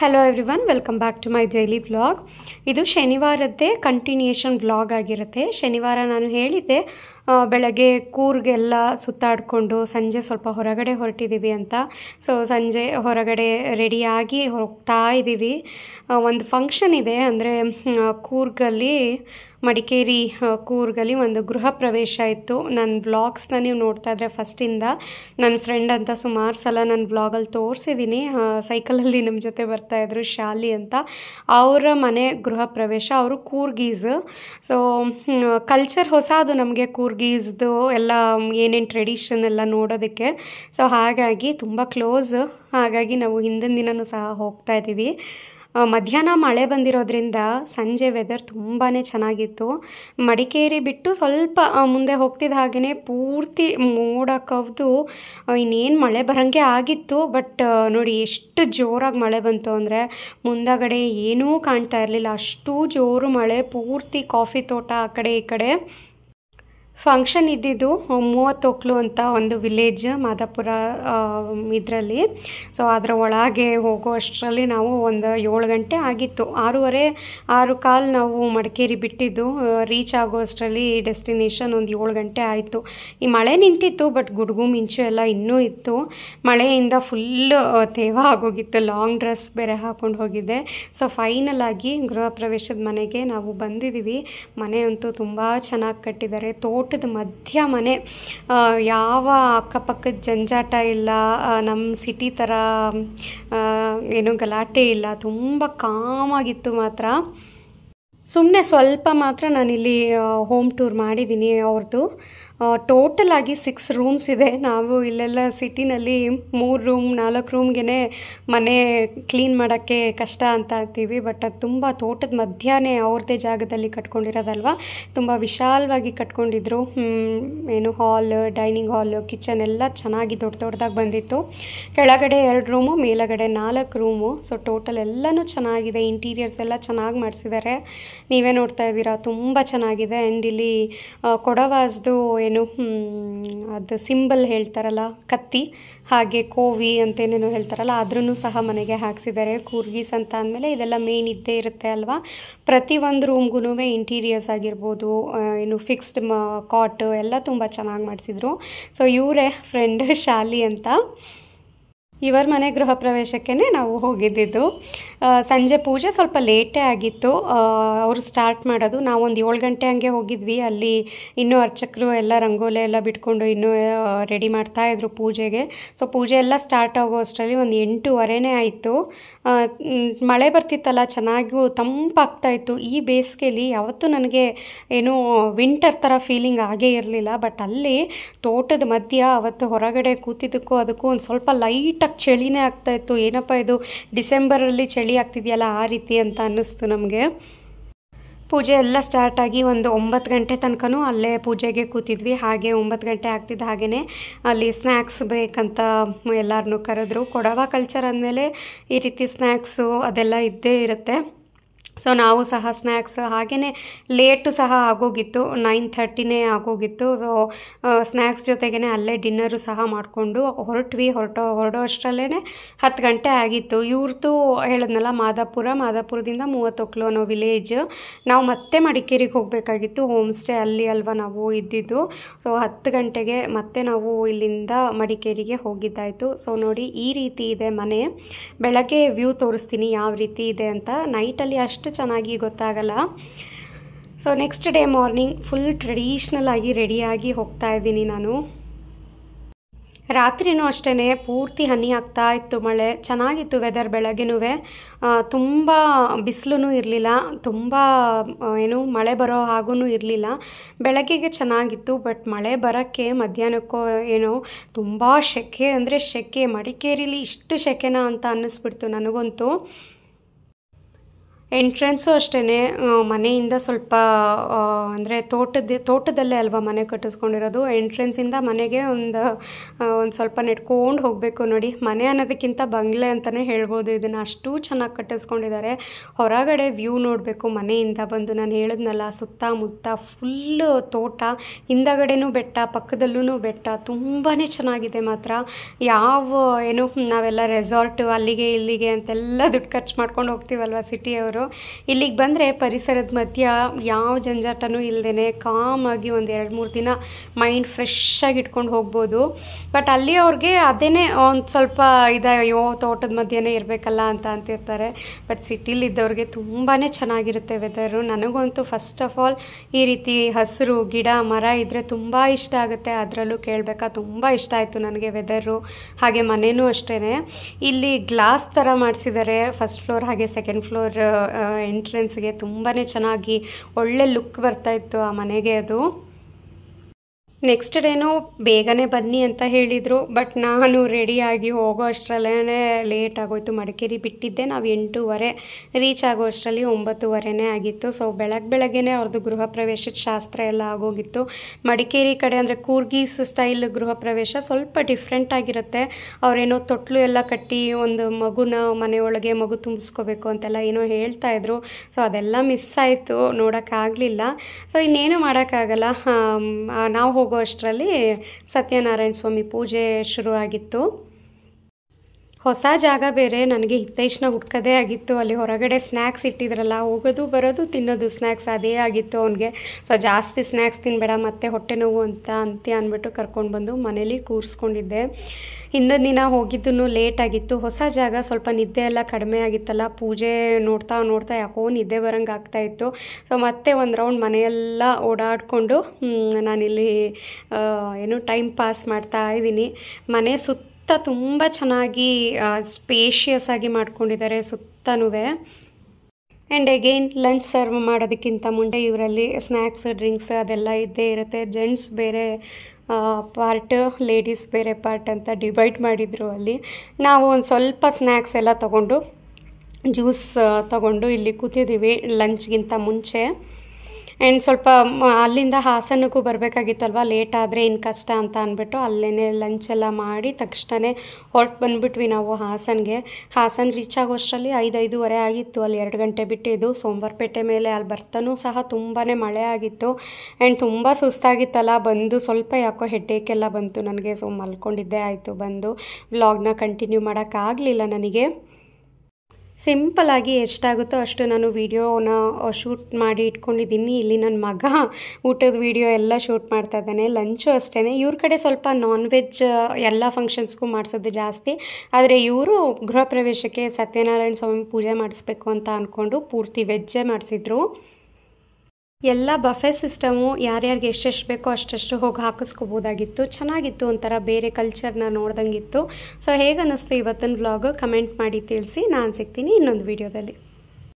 hello everyone welcome back to my daily vlog ಇದು ಶನಿವಾರದ್ದೇ continuation vlog ಆಗಿರುತ್ತೆ ಶನಿವಾರ ನಾನು ಹೇಳಿದ್ದೆ ಬೆಳಗ್ಗೆ ಕೂರ್ಗೆಲ್ಲ ಸುತ್ತಾಡಿಕೊಂಡು ಸಂಜೆ ಸ್ವಲ್ಪ ಹೊರಗಡೆ ಹೊರಟಿದ್ದೀವಿ ಅಂತ ಸೊ ಸಂಜೆ ಹೊರಗಡೆ ರೆಡಿಯಾಗಿ ಹೋಗ್ತಾ ಇದ್ದೀವಿ ಒಂದು ಫಂಕ್ಷನ್ ಇದೆ ಅಂದರೆ ಕೂರ್ಗಲ್ಲಿ ಮಡಿಕೇರಿ ಕೂರ್ಗಲ್ಲಿ ಒಂದು ಗೃಹ ಪ್ರವೇಶ ಇತ್ತು ನನ್ನ ವ್ಲಾಗ್ಸ್ನ ನೀವು ನೋಡ್ತಾ ಇದ್ರೆ ಫಸ್ಟಿಂದ ನನ್ನ ಫ್ರೆಂಡ್ ಅಂತ ಸುಮಾರು ಸಲ ನನ್ನ ಬ್ಲಾಗಲ್ಲಿ ತೋರಿಸಿದ್ದೀನಿ ಸೈಕಲಲ್ಲಿ ನಮ್ಮ ಜೊತೆ ಬರ್ತಾಯಿದ್ರು ಶಾಲಿ ಅಂತ ಅವರ ಮನೆ ಗೃಹ ಪ್ರವೇಶ ಅವರು ಕೂರ್ಗೀಸ್ ಸೊ ಕಲ್ಚರ್ ಹೊಸ ಅದು ನಮಗೆ ಕೂರ್ಗ್ ಪೋರ್ಗೀಸ್ದು ಎಲ್ಲ ಏನೇನು ಟ್ರೆಡಿಷನ್ ಎಲ್ಲ ನೋಡೋದಕ್ಕೆ ಸೊ ಹಾಗಾಗಿ ತುಂಬ ಕ್ಲೋಸ್ ಹಾಗಾಗಿ ನಾವು ಹಿಂದಿನ ದಿನವೂ ಸಹ ಹೋಗ್ತಾ ಇದ್ದೀವಿ ಮಧ್ಯಾಹ್ನ ಮಳೆ ಬಂದಿರೋದ್ರಿಂದ ಸಂಜೆ ವೆದರ್ ತುಂಬಾ ಚೆನ್ನಾಗಿತ್ತು ಮಡಿಕೇರಿ ಬಿಟ್ಟು ಸ್ವಲ್ಪ ಮುಂದೆ ಹೋಗ್ತಿದ್ದ ಹಾಗೆಯೇ ಪೂರ್ತಿ ಮೋಡ ಕವ್ದು ಇನ್ನೇನು ಮಳೆ ಬರೋಂಗೆ ಆಗಿತ್ತು ಬಟ್ ನೋಡಿ ಎಷ್ಟು ಜೋರಾಗಿ ಮಳೆ ಬಂತು ಅಂದರೆ ಮುಂದಗಡೆ ಏನೂ ಕಾಣ್ತಾ ಇರಲಿಲ್ಲ ಅಷ್ಟು ಜೋರು ಮಳೆ ಪೂರ್ತಿ ಕಾಫಿ ತೋಟ ಆ ಕಡೆ ಈ ಕಡೆ ಫಂಕ್ಷನ್ ಇದ್ದಿದ್ದು ಮೂವತ್ತೊಕ್ಲು ಅಂತ ಒಂದು ವಿಲೇಜ್ ಮಾದಾಪುರ ಇದರಲ್ಲಿ ಸೊ ಅದರ ಒಳಗೆ ಹೋಗೋ ಅಷ್ಟರಲ್ಲಿ ನಾವು ಒಂದು ಏಳು ಗಂಟೆ ಆಗಿತ್ತು ಆರೂವರೆ ಆರು ಕಾಲು ನಾವು ಮಡಿಕೇರಿ ಬಿಟ್ಟಿದ್ದು ರೀಚ್ ಆಗೋ ಅಷ್ಟರಲ್ಲಿ ಡೆಸ್ಟಿನೇಷನ್ ಒಂದು ಏಳು ಗಂಟೆ ಆಯಿತು ಈ ಮಳೆ ನಿಂತಿತ್ತು ಬಟ್ ಗುಡುಗು ಮಿಂಚು ಎಲ್ಲ ಇನ್ನೂ ಇತ್ತು ಮಳೆಯಿಂದ ಫುಲ್ಲು ತೇವ ಆಗೋಗಿತ್ತು ಲಾಂಗ್ ಡ್ರೆಸ್ ಬೇರೆ ಹಾಕ್ಕೊಂಡು ಹೋಗಿದ್ದೆ ಸೊ ಫೈನಲ್ ಆಗಿ ಗೃಹ ಪ್ರವೇಶದ ಮನೆಗೆ ನಾವು ಬಂದಿದ್ದೀವಿ ಮನೆಯಂತೂ ತುಂಬ ಚೆನ್ನಾಗಿ ಕಟ್ಟಿದ್ದಾರೆ ತೋಟ ತೋಟದ ಮಧ್ಯ ಮನೆ ಯಾವ ಅಕ್ಕಪಕ್ಕದ ಜಂಜಾಟ ಇಲ್ಲ ನಮ್ಮ ಸಿಟಿ ಥರ ಏನು ಗಲಾಟೆ ಇಲ್ಲ ತುಂಬ ಕಾಮಾಗಿತ್ತು ಮಾತ್ರ ಸುಮ್ಮನೆ ಸ್ವಲ್ಪ ಮಾತ್ರ ನಾನಿಲ್ಲಿ ಹೋಮ್ ಟೂರ್ ಮಾಡಿದ್ದೀನಿ ಅವ್ರದ್ದು ಟೋಟಲ್ ಆಗಿ ಸಿಕ್ಸ್ ರೂಮ್ಸ್ ಇದೆ ನಾವು ಇಲ್ಲೆಲ್ಲ ಸಿಟಿನಲ್ಲಿ ಮೂರು ರೂಮ್ ನಾಲ್ಕು ರೂಮ್ಗೆ ಮನೆ ಕ್ಲೀನ್ ಮಾಡೋಕ್ಕೆ ಕಷ್ಟ ಅಂತ ಇರ್ತೀವಿ ಬಟ್ ಅದು ತುಂಬ ತೋಟದ ಮಧ್ಯಾಹ್ನ ಅವ್ರದ್ದೇ ಜಾಗದಲ್ಲಿ ಕಟ್ಕೊಂಡಿರೋದಲ್ವ ತುಂಬ ವಿಶಾಲವಾಗಿ ಕಟ್ಕೊಂಡಿದ್ರು ಏನು ಹಾಲ್ ಡೈನಿಂಗ್ ಹಾಲ್ ಕಿಚನ್ ಎಲ್ಲ ಚೆನ್ನಾಗಿ ದೊಡ್ಡ ದೊಡ್ಡದಾಗಿ ಬಂದಿತ್ತು ಕೆಳಗಡೆ ಎರಡು ರೂಮು ಮೇಲಗಡೆ ನಾಲ್ಕು ರೂಮು ಸೊ ಟೋಟಲ್ ಎಲ್ಲನೂ ಚೆನ್ನಾಗಿದೆ ಇಂಟೀರಿಯರ್ಸ್ ಎಲ್ಲ ಚೆನ್ನಾಗಿ ಮಾಡಿಸಿದ್ದಾರೆ ನೀವೇ ನೋಡ್ತಾ ಇದ್ದೀರಾ ತುಂಬ ಚೆನ್ನಾಗಿದೆ ಆ್ಯಂಡ್ ಇಲ್ಲಿ ಕೊಡವಾಸ್ದು ಏನು ಅದು ಸಿಂಬಲ್ ಹೇಳ್ತಾರಲ್ಲ ಕತ್ತಿ ಹಾಗೆ ಕೋವಿ ಅಂತೇನೇನು ಹೇಳ್ತಾರಲ್ಲ ಅದ್ರೂ ಸಹ ಮನೆಗೆ ಹಾಕ್ಸಿದ್ದಾರೆ ಕೂರ್ಗೀಸ್ ಅಂತ ಅಂದಮೇಲೆ ಇದೆಲ್ಲ ಮೇನ್ ಇದ್ದೇ ಇರುತ್ತೆ ಅಲ್ವಾ ಪ್ರತಿ ಒಂದು ರೂಮ್ಗೂ ಇಂಟೀರಿಯರ್ಸ್ ಆಗಿರ್ಬೋದು ಏನು ಫಿಕ್ಸ್ಡ್ ಕಾಟ್ ಎಲ್ಲ ತುಂಬ ಚೆನ್ನಾಗಿ ಮಾಡಿಸಿದ್ರು ಸೊ ಇವರೇ ಫ್ರೆಂಡ್ ಶಾಲಿ ಅಂತ ಇವರ ಮನೆ ಗೃಹ ಪ್ರವೇಶಕ್ಕೆ ನಾವು ಹೋಗಿದ್ದಿದ್ದು ಸಂಜೆ ಪೂಜೆ ಸ್ವಲ್ಪ ಲೇಟೇ ಆಗಿತ್ತು ಅವರು ಸ್ಟಾರ್ಟ್ ಮಾಡೋದು ನಾವು ಒಂದು ಏಳು ಗಂಟೆ ಹಂಗೆ ಹೋಗಿದ್ವಿ ಅಲ್ಲಿ ಇನ್ನೂ ಅರ್ಚಕರು ಎಲ್ಲ ರಂಗೋಲೆ ಎಲ್ಲ ಬಿಟ್ಕೊಂಡು ಇನ್ನೂ ರೆಡಿ ಮಾಡ್ತಾಯಿದ್ರು ಪೂಜೆಗೆ ಸೊ ಪೂಜೆ ಎಲ್ಲ ಸ್ಟಾರ್ಟ್ ಆಗೋ ಅಷ್ಟರಲ್ಲಿ ಒಂದು ಎಂಟೂವರೆನೇ ಆಯಿತು ಮಳೆ ಬರ್ತಿತ್ತಲ್ಲ ಚೆನ್ನಾಗೂ ತಂಪಾಗ್ತಾ ಇತ್ತು ಈ ಬೇಸಿಗೆಲಿ ಯಾವತ್ತೂ ನನಗೆ ಏನು ವಿಂಟರ್ ಥರ ಫೀಲಿಂಗ್ ಆಗೇ ಇರಲಿಲ್ಲ ಬಟ್ ಅಲ್ಲಿ ತೋಟದ ಮಧ್ಯ ಅವತ್ತು ಹೊರಗಡೆ ಕೂತಿದ್ದಕ್ಕೂ ಅದಕ್ಕೂ ಒಂದು ಸ್ವಲ್ಪ ಲೈಟಾಗಿ ಚಳಿನೇ ಚಳಿನೇ ಇತ್ತು ಏನಪ್ಪ ಇದು ಡಿಸೆಂಬರಲ್ಲಿ ಚಳಿ ಆಗ್ತಿದೆಯಲ್ಲ ಆ ರೀತಿ ಅಂತ ಅನ್ನಿಸ್ತು ನಮಗೆ ಪೂಜೆ ಎಲ್ಲ ಸ್ಟಾರ್ಟಾಗಿ ಒಂದು ಒಂಬತ್ತು ಗಂಟೆ ತನಕನೂ ಅಲ್ಲೇ ಪೂಜೆಗೆ ಕೂತಿದ್ವಿ ಹಾಗೆ ಒಂಬತ್ತು ಗಂಟೆ ಆಗ್ತಿದ್ದ ಹಾಗೇ ಅಲ್ಲಿ ಸ್ನ್ಯಾಕ್ಸ್ ಬ್ರೇಕ್ ಅಂತ ಎಲ್ಲರನ್ನೂ ಕರೆದ್ರು ಕೊಡವ ಕಲ್ಚರ್ ಅಂದಮೇಲೆ ಈ ರೀತಿ ಸ್ನ್ಯಾಕ್ಸು ಅದೆಲ್ಲ ಇದ್ದೇ ಇರುತ್ತೆ ಸೊ ನಾವು ಸಹ ಸ್ನ್ಯಾಕ್ಸ್ ಹಾಗೆಯೇ ಲೇಟು ಸಹ ಆಗೋಗಿತ್ತು ನೈನ್ ಥರ್ಟಿನೇ ಆಗೋಗಿತ್ತು ಸೊ ಸ್ನ್ಯಾಕ್ಸ್ ಜೊತೆಗೇ ಅಲ್ಲೇ ಡಿನ್ನರು ಸಹ ಮಾಡಿಕೊಂಡು ಹೊರಟ್ವಿ ಹೊರಟೋ ಹೊರಡೋ ಅಷ್ಟರಲ್ಲೇ ಹತ್ತು ಗಂಟೆ ಆಗಿತ್ತು ಇವ್ರದ್ದು ಹೇಳಿದ್ನಲ್ಲ ಮಾದಾಪುರ ಮಾದಾಪುರದಿಂದ ಮೂವತ್ತೊಕ್ಲು ಅನ್ನೋ ವಿಲೇಜ್ ನಾವು ಮತ್ತೆ ಮಡಿಕೇರಿಗೆ ಹೋಗಬೇಕಾಗಿತ್ತು ಹೋಮ್ ಸ್ಟೇ ಅಲ್ಲಿ ಅಲ್ವಾ ನಾವು ಇದ್ದಿದ್ದು ಸೊ ಹತ್ತು ಗಂಟೆಗೆ ಮತ್ತೆ ನಾವು ಇಲ್ಲಿಂದ ಮಡಿಕೇರಿಗೆ ಹೋಗಿದ್ದಾಯಿತು ಸೊ ನೋಡಿ ಈ ರೀತಿ ಇದೆ ಮನೆ ಬೆಳಗ್ಗೆ ವ್ಯೂ ತೋರಿಸ್ತೀನಿ ಯಾವ ರೀತಿ ಇದೆ ಅಂತ ನೈಟಲ್ಲಿ ಅಷ್ಟು ಅಷ್ಟು ಚೆನ್ನಾಗಿ ಗೊತ್ತಾಗಲ್ಲ so next day morning full traditional ಆಗಿ ರೆಡಿಯಾಗಿ ಹೋಗ್ತಾ ಇದ್ದೀನಿ ನಾನು ರಾತ್ರಿನೂ ಅಷ್ಟೇ ಪೂರ್ತಿ ಹನಿ ಆಗ್ತಾ ಇತ್ತು ಮಳೆ ಚೆನ್ನಾಗಿತ್ತು ವೆದರ್ ಬೆಳಗ್ಗೆನೂ ತುಂಬ ಬಿಸಿಲೂ ಇರಲಿಲ್ಲ ತುಂಬ ಏನು ಮಳೆ ಬರೋ ಹಾಗೂ ಇರಲಿಲ್ಲ ಬೆಳಗ್ಗೆಗೆ ಚೆನ್ನಾಗಿತ್ತು ಬಟ್ ಮಳೆ ಬರೋಕ್ಕೆ ಮಧ್ಯಾಹ್ನಕ್ಕೋ ಏನೋ ತುಂಬ ಸೆಕೆ ಅಂದರೆ ಸೆಕೆ ಮಡಿಕೇರಿಲಿ ಇಷ್ಟು ಸೆಕೆನಾ ಅಂತ ಅನ್ನಿಸ್ಬಿಡ್ತು ನನಗಂತೂ ಎಂಟ್ರೆನ್ಸು ಅಷ್ಟೇ ಮನೆಯಿಂದ ಸ್ವಲ್ಪ ಅಂದರೆ ತೋಟದ ತೋಟದಲ್ಲೇ ಅಲ್ವಾ ಮನೆ ಕಟ್ಟಿಸ್ಕೊಂಡಿರೋದು ಎಂಟ್ರೆನ್ಸಿಂದ ಮನೆಗೆ ಒಂದು ಒಂದು ಸ್ವಲ್ಪ ನೆಟ್ಕೊಂಡು ಹೋಗಬೇಕು ನೋಡಿ ಮನೆ ಅನ್ನೋದಕ್ಕಿಂತ ಬಂಗ್ಲೆ ಅಂತಲೇ ಹೇಳ್ಬೋದು ಇದನ್ನು ಅಷ್ಟು ಚೆನ್ನಾಗಿ ಕಟ್ಟಿಸ್ಕೊಂಡಿದ್ದಾರೆ ಹೊರಗಡೆ ವ್ಯೂ ನೋಡಬೇಕು ಮನೆಯಿಂದ ಬಂದು ನಾನು ಹೇಳಿದ್ನಲ್ಲ ಸುತ್ತಮುತ್ತ ಫುಲ್ಲು ತೋಟ ಹಿಂದಗಡೆನೂ ಬೆಟ್ಟ ಪಕ್ಕದಲ್ಲೂ ಬೆಟ್ಟ ತುಂಬಾ ಚೆನ್ನಾಗಿದೆ ಮಾತ್ರ ಯಾವ ಏನು ನಾವೆಲ್ಲ ರೆಸಾರ್ಟು ಅಲ್ಲಿಗೆ ಇಲ್ಲಿಗೆ ಅಂತೆಲ್ಲ ದುಡ್ಡು ಖರ್ಚು ಮಾಡ್ಕೊಂಡು ಹೋಗ್ತೀವಲ್ವ ಸಿಟಿಯವರು ಇಲ್ಲಿಗೆ ಬಂದರೆ ಪರಿಸರದ ಮಧ್ಯ ಯಾವ ಜಂಜಾಟನೂ ಇಲ್ಲದೇ ಕಾಮಾಗಿ ಒಂದು ಎರಡು ಮೂರು ದಿನ ಮೈಂಡ್ ಫ್ರೆಶ್ ಆಗಿ ಇಟ್ಕೊಂಡು ಹೋಗ್ಬೋದು ಬಟ್ ಅಲ್ಲಿ ಅವ್ರಿಗೆ ಅದೇನೇ ಒಂದು ಸ್ವಲ್ಪ ಇದು ಅಯ್ಯೋ ತೋಟದ ಮಧ್ಯನೇ ಇರಬೇಕಲ್ಲ ಅಂತ ಅಂತಿರ್ತಾರೆ ಬಟ್ ಇದ್ದವ್ರಿಗೆ ತುಂಬಾ ಚೆನ್ನಾಗಿರುತ್ತೆ ವೆದರು ನನಗಂತೂ ಫಸ್ಟ್ ಆಫ್ ಆಲ್ ಈ ರೀತಿ ಹಸಿರು ಗಿಡ ಮರ ಇದ್ದರೆ ತುಂಬ ಇಷ್ಟ ಆಗುತ್ತೆ ಅದರಲ್ಲೂ ಕೇಳಬೇಕಾ ತುಂಬ ಇಷ್ಟ ಆಯಿತು ನನಗೆ ವೆದರು ಹಾಗೆ ಮನೆಯೂ ಅಷ್ಟೇ ಇಲ್ಲಿ ಗ್ಲಾಸ್ ಥರ ಮಾಡಿಸಿದ್ದಾರೆ ಫಸ್ಟ್ ಫ್ಲೋರ್ ಹಾಗೆ ಸೆಕೆಂಡ್ ಫ್ಲೋರ್ ಎಂಟ್ರೆನ್ಸ್ಗೆ ತುಂಬಾ ಚೆನ್ನಾಗಿ ಒಳ್ಳೆ ಲುಕ್ ಬರ್ತಾಯಿತ್ತು ಆ ಮನೆಗೆ ಅದು ನೆಕ್ಸ್ಟ್ ಡೇನೂ ಬೇಗನೆ ಬನ್ನಿ ಅಂತ ಹೇಳಿದರು ಬಟ್ ನಾನು ರೆಡಿಯಾಗಿ ಹೋಗೋ ಅಷ್ಟರಲ್ಲೇ ಲೇಟ್ ಆಗೋಯ್ತು ಮಡಿಕೇರಿ ಬಿಟ್ಟಿದ್ದೆ ನಾವು ಎಂಟೂವರೆ ರೀಚ್ ಆಗೋ ಅಷ್ಟರಲ್ಲಿ ಒಂಬತ್ತುವರೆನೇ ಆಗಿತ್ತು ಸೊ ಬೆಳಗ್ಗೆ ಬೆಳಗ್ಗೆನೇ ಅವ್ರದ್ದು ಗೃಹ ಪ್ರವೇಶದ ಶಾಸ್ತ್ರ ಎಲ್ಲ ಆಗೋಗಿತ್ತು ಮಡಿಕೇರಿ ಕಡೆ ಅಂದರೆ ಕೂರ್ಗೀಸ್ ಸ್ಟೈಲ್ ಗೃಹ ಪ್ರವೇಶ ಸ್ವಲ್ಪ ಡಿಫ್ರೆಂಟ್ ಆಗಿರುತ್ತೆ ಅವರೇನೋ ತೊಟ್ಲು ಎಲ್ಲ ಕಟ್ಟಿ ಒಂದು ಮಗುನ ಮನೆಯೊಳಗೆ ಮಗು ತುಂಬಿಸ್ಕೋಬೇಕು ಅಂತೆಲ್ಲ ಏನೋ ಹೇಳ್ತಾ ಇದ್ರು ಸೊ ಅದೆಲ್ಲ ಮಿಸ್ ಆಯಿತು ನೋಡೋಕ್ಕಾಗಲಿಲ್ಲ ಸೊ ಇನ್ನೇನು ಮಾಡೋಕ್ಕಾಗಲ್ಲ ನಾವು ಹೋಗಿ ಹೋಗೋ ಅಷ್ಟರಲ್ಲಿ ಸತ್ಯನಾರಾಯಣ ಸ್ವಾಮಿ ಪೂಜೆ ಶುರುವಾಗಿತ್ತು ಹೊಸ ಜಾಗ ಬೇರೆ ನನಗೆ ಹಿತೈಷ್ಣ ಹುಟ್ಕೋದೇ ಆಗಿತ್ತು ಅಲ್ಲಿ ಹೊರಗಡೆ ಸ್ನ್ಯಾಕ್ಸ್ ಇಟ್ಟಿದ್ರಲ್ಲ ಹೋಗೋದು ಬರೋದು ತಿನ್ನೋದು ಸ್ನ್ಯಾಕ್ಸ್ ಅದೇ ಆಗಿತ್ತು ಅವನಿಗೆ ಸೊ ಜಾಸ್ತಿ ಸ್ನ್ಯಾಕ್ಸ್ ತಿನ್ನಬೇಡ ಮತ್ತೆ ಹೊಟ್ಟೆ ನೋವು ಅಂತ ಅಂತ ಅಂದ್ಬಿಟ್ಟು ಕರ್ಕೊಂಡು ಬಂದು ಮನೇಲಿ ಕೂರಿಸ್ಕೊಂಡಿದ್ದೆ ಹಿಂದಿನ ದಿನ ಹೋಗಿದ್ದು ಲೇಟ್ ಆಗಿತ್ತು ಹೊಸ ಜಾಗ ಸ್ವಲ್ಪ ನಿದ್ದೆ ಎಲ್ಲ ಕಡಿಮೆ ಆಗಿತ್ತಲ್ಲ ಪೂಜೆ ನೋಡ್ತಾ ನೋಡ್ತಾ ಯಾಕೋ ನಿದ್ದೆ ಬರೋಂಗೆ ಇತ್ತು ಸೊ ಮತ್ತೆ ಒಂದು ರೌಂಡ್ ಮನೆಯೆಲ್ಲ ಓಡಾಡಿಕೊಂಡು ನಾನಿಲ್ಲಿ ಏನು ಟೈಮ್ ಪಾಸ್ ಮಾಡ್ತಾ ಇದ್ದೀನಿ ಮನೆ ಸುತ್ತ ಸುತ್ತ ತುಂಬ ಚೆನ್ನಾಗಿ ಸ್ಪೇಷಿಯಸ್ ಆಗಿ ಮಾಡ್ಕೊಂಡಿದ್ದಾರೆ ಸುತ್ತನೂ ಆ್ಯಂಡ್ ಎಗೇನ್ ಲಂಚ್ ಸರ್ವ್ ಮಾಡೋದಕ್ಕಿಂತ ಮುಂದೆ ಇವರಲ್ಲಿ ಸ್ನ್ಯಾಕ್ಸ್ ಡ್ರಿಂಕ್ಸ್ ಅದೆಲ್ಲ ಇದ್ದೇ ಇರುತ್ತೆ ಜೆಂಟ್ಸ್ ಬೇರೆ ಪಾರ್ಟ್ ಲೇಡೀಸ್ ಬೇರೆ ಪಾರ್ಟ್ ಅಂತ ಡಿವೈಡ್ ಮಾಡಿದರು ಅಲ್ಲಿ ನಾವು ಒಂದು ಸ್ವಲ್ಪ ಸ್ನ್ಯಾಕ್ಸ್ ಎಲ್ಲ ತಗೊಂಡು ಜ್ಯೂಸ್ ತಗೊಂಡು ಇಲ್ಲಿ ಕೂತಿದ್ದೀವಿ ಲಂಚ್ಗಿಂತ ಮುಂಚೆ ಆ್ಯಂಡ್ ಸ್ವಲ್ಪ ಅಲ್ಲಿಂದ ಹಾಸನಕ್ಕೂ ಬರಬೇಕಾಗಿತ್ತಲ್ವ ಲೇಟ್ ಆದರೆ ಇನ್ನು ಕಷ್ಟ ಅಂತ ಅಂದ್ಬಿಟ್ಟು ಅಲ್ಲೇ ಎಲ್ಲ ಮಾಡಿ ತಕ್ಷಣವೇ ಹೊರಟು ಬಂದುಬಿಟ್ವಿ ನಾವು ಹಾಸನಿಗೆ ಹಾಸನ ರೀಚ್ ಆಗೋಷ್ಟರಲ್ಲಿ ಐದು ಐದೂವರೆ ಆಗಿತ್ತು ಅಲ್ಲಿ ಎರಡು ಗಂಟೆ ಬಿಟ್ಟಿದ್ದು ಸೋಮವಾರಪೇಟೆ ಮೇಲೆ ಅಲ್ಲಿ ಬರ್ತಾನೂ ಸಹ ತುಂಬಾ ಮಳೆ ಆಗಿತ್ತು ಆ್ಯಂಡ್ ತುಂಬ ಸುಸ್ತಾಗಿತ್ತಲ್ಲ ಬಂದು ಸ್ವಲ್ಪ ಯಾಕೋ ಏಕೆಲ್ಲ ಬಂತು ನನಗೆ ಸೊ ಮಲ್ಕೊಂಡಿದ್ದೇ ಆಯಿತು ಬಂದು ವ್ಲಾಗ್ನ ಕಂಟಿನ್ಯೂ ಮಾಡೋಕ್ಕಾಗಲಿಲ್ಲ ನನಗೆ ಸಿಂಪಲಾಗಿ ಎಷ್ಟಾಗುತ್ತೋ ಅಷ್ಟು ನಾನು ವೀಡಿಯೋನ ಶೂಟ್ ಮಾಡಿ ಇಟ್ಕೊಂಡಿದ್ದೀನಿ ಇಲ್ಲಿ ನನ್ನ ಮಗ ಊಟದ ವೀಡಿಯೋ ಎಲ್ಲ ಶೂಟ್ ಮಾಡ್ತಾ ಇದ್ದಾನೆ ಲಂಚು ಅಷ್ಟೇ ಇವ್ರ ಕಡೆ ಸ್ವಲ್ಪ ನಾನ್ ವೆಜ್ ಎಲ್ಲ ಫಂಕ್ಷನ್ಸ್ಗೂ ಮಾಡಿಸೋದು ಜಾಸ್ತಿ ಆದರೆ ಇವರು ಗೃಹ ಪ್ರವೇಶಕ್ಕೆ ಸತ್ಯನಾರಾಯಣ ಸ್ವಾಮಿ ಪೂಜೆ ಮಾಡಿಸ್ಬೇಕು ಅಂತ ಅಂದ್ಕೊಂಡು ಪೂರ್ತಿ ವೆಜ್ಜೇ ಮಾಡಿಸಿದ್ರು ಎಲ್ಲ ಬಫೆ ಸಿಸ್ಟಮು ಯಾರ್ಯಾರಿಗೆ ಎಷ್ಟೆಷ್ಟು ಬೇಕೋ ಅಷ್ಟೆಷ್ಟು ಹೋಗಿ ಹಾಕಿಸ್ಕೋಬೋದಾಗಿತ್ತು ಚೆನ್ನಾಗಿತ್ತು ಒಂಥರ ಬೇರೆ ಕಲ್ಚರ್ನ ನೋಡ್ದಂಗಿತ್ತು ಸೊ ಹೇಗೆ ಅನ್ನಿಸ್ತು ಇವತ್ತಿನ ವ್ಲಾಗು ಕಮೆಂಟ್ ಮಾಡಿ ತಿಳಿಸಿ ನಾನು ಸಿಗ್ತೀನಿ ಇನ್ನೊಂದು ವೀಡಿಯೋದಲ್ಲಿ